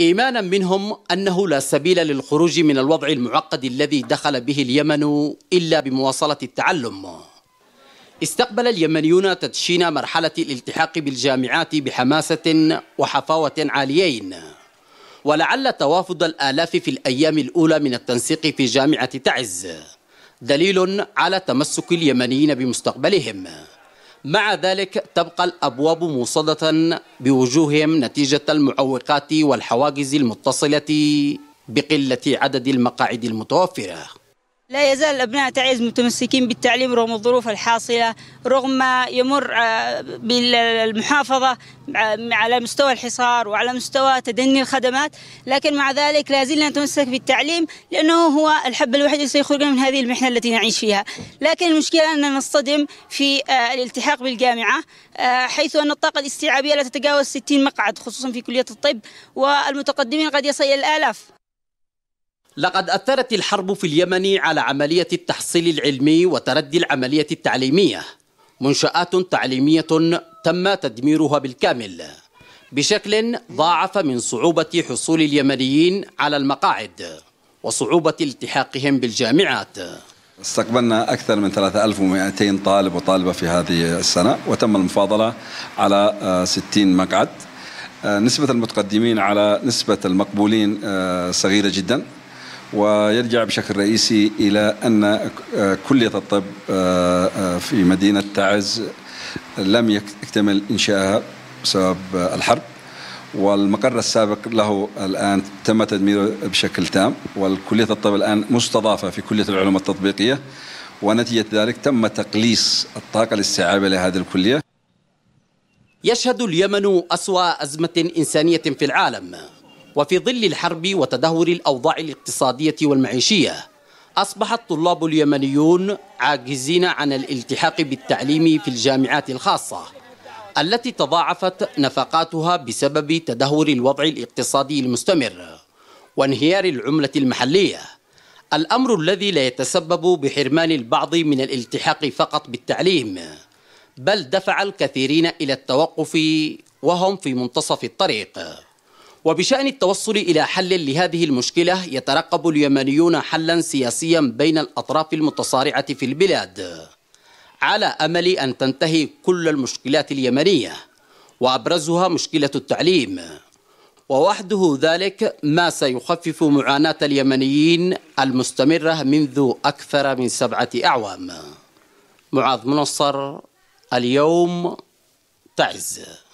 إيمانا منهم أنه لا سبيل للخروج من الوضع المعقد الذي دخل به اليمن إلا بمواصلة التعلم استقبل اليمنيون تدشين مرحلة الالتحاق بالجامعات بحماسة وحفاوة عاليين ولعل توافد الآلاف في الأيام الأولى من التنسيق في جامعة تعز دليل على تمسك اليمنيين بمستقبلهم مع ذلك تبقى الأبواب موصدة بوجوههم نتيجة المعوقات والحواجز المتصلة بقلة عدد المقاعد المتوفرة لا يزال أبناء تعز متمسكين بالتعليم رغم الظروف الحاصلة رغم ما يمر آه، بالمحافظة آه، على مستوى الحصار وعلى مستوى تدني الخدمات لكن مع ذلك لا زلنا نتمسك بالتعليم لأنه هو الحب الوحيد الذي سيخرجنا من هذه المحنة التي نعيش فيها لكن المشكلة أننا نصطدم في آه، الالتحاق بالجامعة حيث أن الطاقة الاستيعابية لا تتجاوز 60 مقعد خصوصا في كلية الطب والمتقدمين قد يصل إلى الآلاف لقد أثرت الحرب في اليمن على عملية التحصيل العلمي وتردي العملية التعليمية منشآت تعليمية تم تدميرها بالكامل بشكل ضاعف من صعوبة حصول اليمنيين على المقاعد وصعوبة التحاقهم بالجامعات استقبلنا أكثر من 3200 طالب وطالبة في هذه السنة وتم المفاضلة على 60 آه، مقعد آه، نسبة المتقدمين على نسبة المقبولين آه، صغيرة جداً ويرجع بشكل رئيسي إلى أن كلية الطب آه، آه، في مدينة تعز لم يكتمل إنشائها بسبب الحرب والمقر السابق له الآن تم تدميره بشكل تام والكلية الطب الآن مستضافة في كلية العلوم التطبيقية ونتيجة ذلك تم تقليص الطاقة الاستيعابية لهذه الكلية يشهد اليمن أسوأ أزمة إنسانية في العالم وفي ظل الحرب وتدهور الأوضاع الاقتصادية والمعيشية أصبح الطلاب اليمنيون عاجزين عن الالتحاق بالتعليم في الجامعات الخاصة التي تضاعفت نفقاتها بسبب تدهور الوضع الاقتصادي المستمر وانهيار العملة المحلية الأمر الذي لا يتسبب بحرمان البعض من الالتحاق فقط بالتعليم بل دفع الكثيرين إلى التوقف وهم في منتصف الطريق وبشأن التوصل إلى حل لهذه المشكلة يترقب اليمنيون حلا سياسيا بين الأطراف المتصارعة في البلاد على أمل أن تنتهي كل المشكلات اليمنية وأبرزها مشكلة التعليم ووحده ذلك ما سيخفف معاناة اليمنيين المستمرة منذ أكثر من سبعة أعوام معاذ منصر اليوم تعز